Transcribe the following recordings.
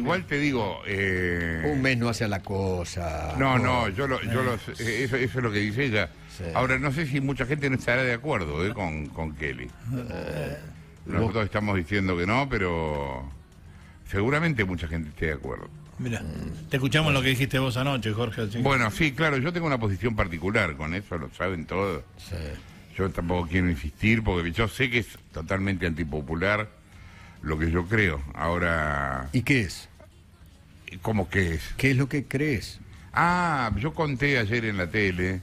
Igual te digo. Eh, Un mes no hace la cosa. No, no, yo, lo, yo lo, eh, eso, es lo que dice ella. Ahora, no sé si mucha gente no estará de acuerdo eh, con, Kelly. Nosotros estamos diciendo que no, pero seguramente mucha gente esté de acuerdo. Mira, te escuchamos lo que dijiste vos anoche, Jorge. Bueno, sí, claro, yo tengo una posición particular con eso, lo saben todos. Yo tampoco quiero insistir porque yo sé que es totalmente antipopular lo que yo creo. Ahora. ¿Y qué es? ¿Cómo qué es? ¿Qué es lo que crees? Ah, yo conté ayer en la tele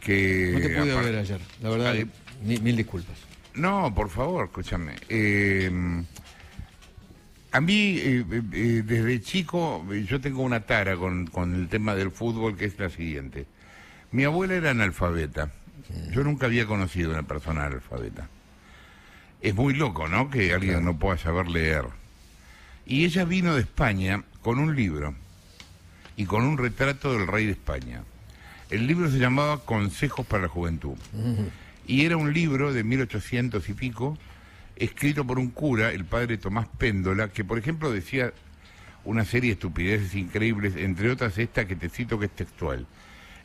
que... No te pude ver ayer, la verdad, mil, disculpas. No, por favor, escúchame. Em, a mí, eh, eh, eh, desde chico, yo tengo una tara con, el tema del fútbol que es la siguiente. Mi abuela era analfabeta. Yo nunca había conocido a una persona analfabeta. Es muy loco, ¿no? Que alguien no pueda saber leer. Y ella vino de España con un libro y con un retrato del rey de España. El libro se llamaba Consejos para la Juventud. Y era un libro de 1800 y pico, escrito por un cura, el padre Tomás Péndola, que por ejemplo decía una serie de estupideces increíbles, entre otras esta que te cito que es textual.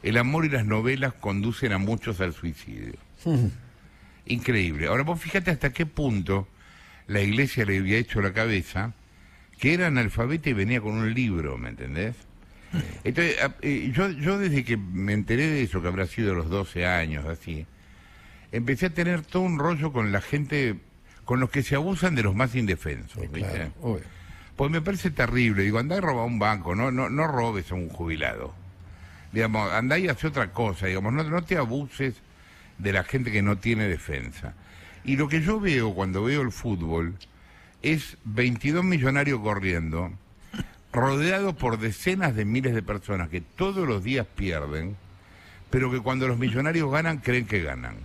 El amor y las novelas conducen a muchos al suicidio. Increíble. Ahora vos fíjate hasta qué punto la iglesia le había hecho la cabeza que era analfabeta y venía con un libro, ¿me entendés? Entonces, eh, yo, yo desde que me enteré de eso, que habrá sido los 12 años, así, empecé a tener todo un rollo con la gente, con los que se abusan de los más indefensos, ¿viste? Pues me parece terrible. Digo, andá y roba un banco, no, no, no robes a un jubilado. Digamos, andá y hace otra cosa, digamos, no, no te abuses de la gente que no tiene defensa. Y lo que yo veo cuando veo el fútbol es 22 millonarios corriendo, rodeados por decenas de miles de personas que todos los días pierden, pero que cuando los millonarios ganan creen que ganan.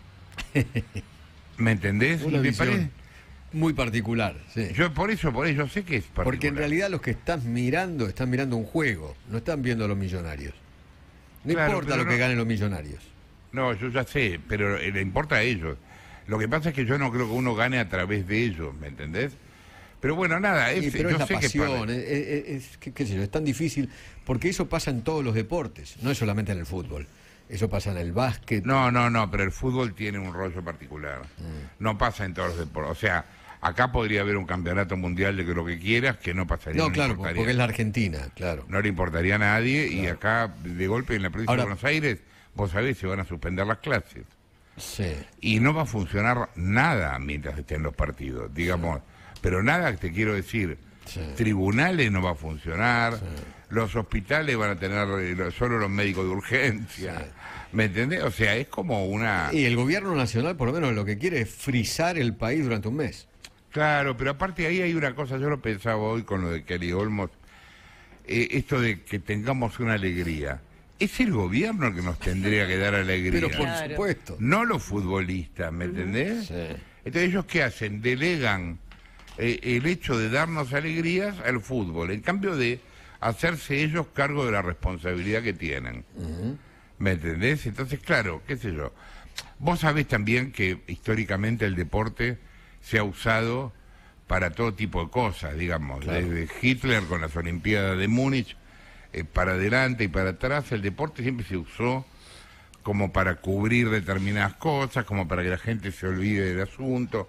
¿Me entendés? Una muy particular. Yo por eso, por eso sé que es particular. Porque en realidad los que estás mirando están mirando un juego, no están viendo a los millonarios. No importa lo que ganen los millonarios. No, yo ya sé, pero le importa a ellos. Lo que pasa es que yo no creo que uno gane a través de ellos, ¿me entendés? Pero bueno, nada, es, es, qué, sé es tan difícil, porque eso pasa en todos los deportes, no es solamente en el fútbol. Eso pasa en el básquet. No, no, no, pero el fútbol tiene un rollo particular. Mm. No pasa en todos los deportes. O sea, acá podría haber un campeonato mundial de lo que quieras que no pasaría. No, no claro, porque es la Argentina, claro. No le importaría a nadie y acá, de golpe, en la provincia de Buenos Aires, vos sabés, se van a suspender las clases. Sí. Y no va a funcionar nada mientras estén los partidos. Digamos. Pero nada, te quiero decir, tribunales no va a funcionar, los hospitales van a tener eh, solo los médicos de urgencia. ¿Me entendés? O sea, es como una... Y el gobierno nacional por lo menos lo que quiere es frizar el país durante un mes. Claro, pero aparte ahí hay una cosa, yo lo pensaba hoy con lo de Kelly Olmos, eh, esto de que tengamos una alegría. Es el gobierno el que nos tendría que dar alegría. Pero por supuesto. No los futbolistas, ¿me entendés? Entonces, ¿ellos qué hacen? Delegan eh, el hecho de darnos alegrías al fútbol, en cambio de hacerse ellos cargo de la responsabilidad que tienen. ¿Me entendés? Entonces, claro, qué sé yo. Vos sabés también que históricamente el deporte se ha usado para todo tipo de cosas, digamos, desde Hitler con las Olimpiadas de Múnich, eh, para adelante y para atrás, el deporte siempre se usó como para cubrir determinadas cosas, como para que la gente se olvide del asunto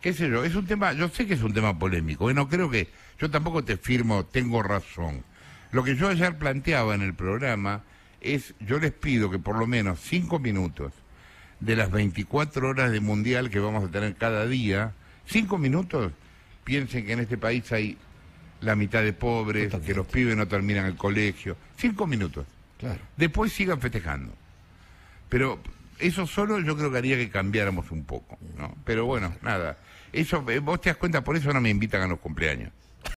qué sé yo, es un tema, yo sé que es un tema polémico, y creo que, yo tampoco te firmo, tengo razón. Lo que yo ayer planteaba en el programa es, yo les pido que por lo menos cinco minutos de las 24 horas de mundial que vamos a tener cada día, cinco minutos, piensen que en este país hay la mitad de pobres, que los pibes no terminan el colegio, cinco minutos. Claro. Después sigan festejando. Pero eso solo yo creo que haría que cambiáramos un poco, ¿no? Pero bueno, nada. Eso, eh, vos te das cuenta, por eso no me invitan a los cumpleaños.